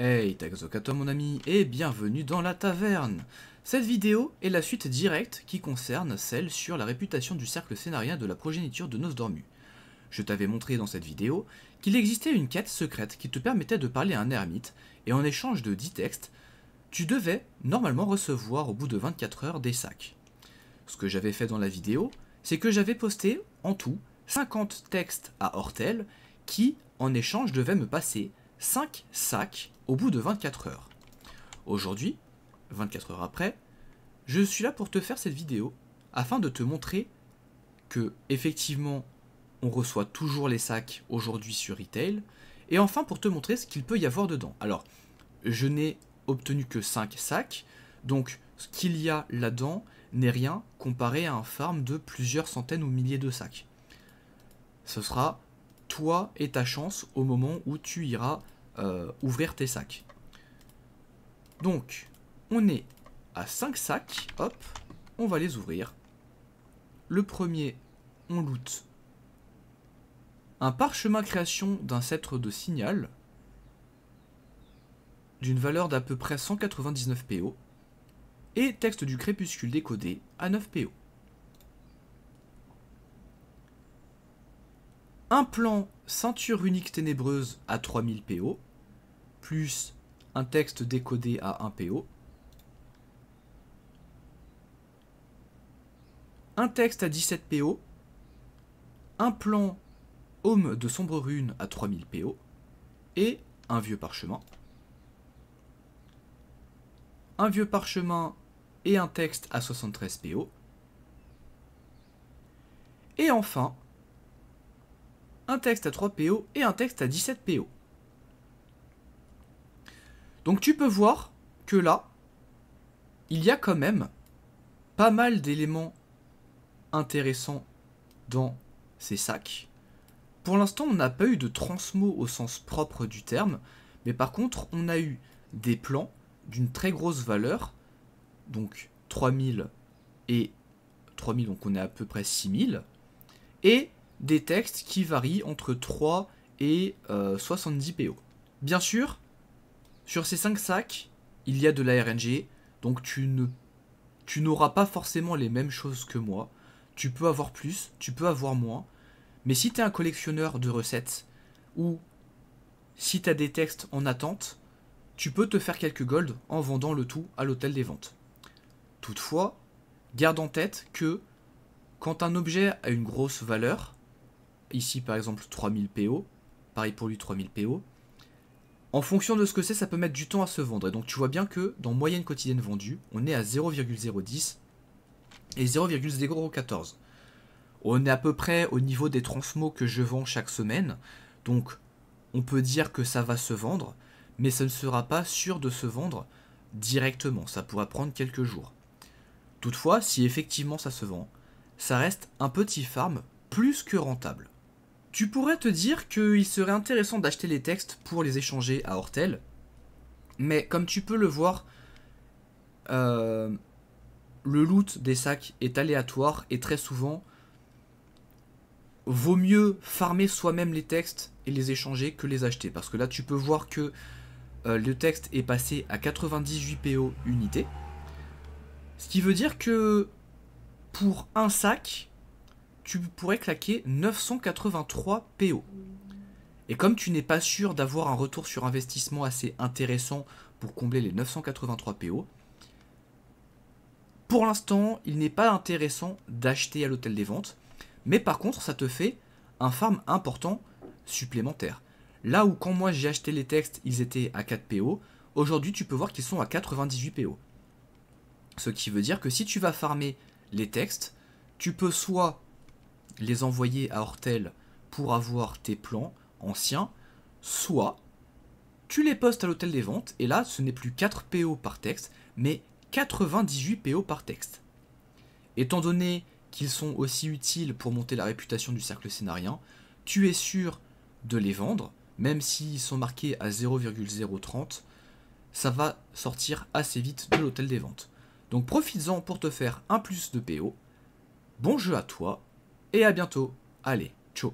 Hey, takzokato mon ami, et bienvenue dans la taverne Cette vidéo est la suite directe qui concerne celle sur la réputation du cercle scénarien de la progéniture de Nosdormu. Je t'avais montré dans cette vidéo qu'il existait une quête secrète qui te permettait de parler à un ermite, et en échange de 10 textes, tu devais normalement recevoir au bout de 24 heures des sacs. Ce que j'avais fait dans la vidéo, c'est que j'avais posté, en tout, 50 textes à Hortel, qui, en échange, devaient me passer 5 sacs au bout de 24 heures. Aujourd'hui, 24 heures après, je suis là pour te faire cette vidéo afin de te montrer que effectivement on reçoit toujours les sacs aujourd'hui sur retail et enfin pour te montrer ce qu'il peut y avoir dedans. Alors, je n'ai obtenu que 5 sacs, donc ce qu'il y a là-dedans n'est rien comparé à un farm de plusieurs centaines ou milliers de sacs. Ce sera et ta chance au moment où tu iras euh, ouvrir tes sacs. Donc, on est à 5 sacs. Hop, on va les ouvrir. Le premier, on loot un parchemin création d'un sceptre de signal d'une valeur d'à peu près 199 PO et texte du crépuscule décodé à 9 PO. un plan ceinture unique ténébreuse à 3000 PO, plus un texte décodé à 1 PO, un texte à 17 PO, un plan homme de sombre rune à 3000 PO, et un vieux parchemin. Un vieux parchemin et un texte à 73 PO. Et enfin, un texte à 3 PO et un texte à 17 PO. Donc tu peux voir que là, il y a quand même pas mal d'éléments intéressants dans ces sacs. Pour l'instant, on n'a pas eu de transmo au sens propre du terme, mais par contre, on a eu des plans d'une très grosse valeur, donc 3000 et 3000, donc on est à peu près 6000, et des textes qui varient entre 3 et 70 euh, PO. Bien sûr, sur ces 5 sacs, il y a de la RNG, donc tu ne tu n'auras pas forcément les mêmes choses que moi. Tu peux avoir plus, tu peux avoir moins. Mais si tu es un collectionneur de recettes, ou si tu as des textes en attente, tu peux te faire quelques gold en vendant le tout à l'hôtel des ventes. Toutefois, garde en tête que quand un objet a une grosse valeur, Ici, par exemple, 3000 PO. Pareil pour lui, 3000 PO. En fonction de ce que c'est, ça peut mettre du temps à se vendre. Et donc, tu vois bien que dans moyenne quotidienne vendue, on est à 0,010 et 0,014. On est à peu près au niveau des transmots que je vends chaque semaine. Donc, on peut dire que ça va se vendre, mais ça ne sera pas sûr de se vendre directement. Ça pourra prendre quelques jours. Toutefois, si effectivement ça se vend, ça reste un petit farm plus que rentable. Tu pourrais te dire qu'il serait intéressant d'acheter les textes pour les échanger à Hortel, mais comme tu peux le voir, euh, le loot des sacs est aléatoire et très souvent, vaut mieux farmer soi-même les textes et les échanger que les acheter. Parce que là, tu peux voir que euh, le texte est passé à 98 PO unité. Ce qui veut dire que pour un sac, tu pourrais claquer 983 PO. Et comme tu n'es pas sûr d'avoir un retour sur investissement assez intéressant pour combler les 983 PO, pour l'instant, il n'est pas intéressant d'acheter à l'hôtel des ventes, mais par contre, ça te fait un farm important supplémentaire. Là où quand moi j'ai acheté les textes, ils étaient à 4 PO, aujourd'hui tu peux voir qu'ils sont à 98 PO. Ce qui veut dire que si tu vas farmer les textes, tu peux soit les envoyer à Hortel pour avoir tes plans anciens, soit tu les postes à l'hôtel des ventes, et là, ce n'est plus 4 PO par texte, mais 98 PO par texte. Étant donné qu'ils sont aussi utiles pour monter la réputation du cercle scénarien, tu es sûr de les vendre, même s'ils sont marqués à 0,030, ça va sortir assez vite de l'hôtel des ventes. Donc profites-en pour te faire un plus de PO. Bon jeu à toi et à bientôt. Allez, ciao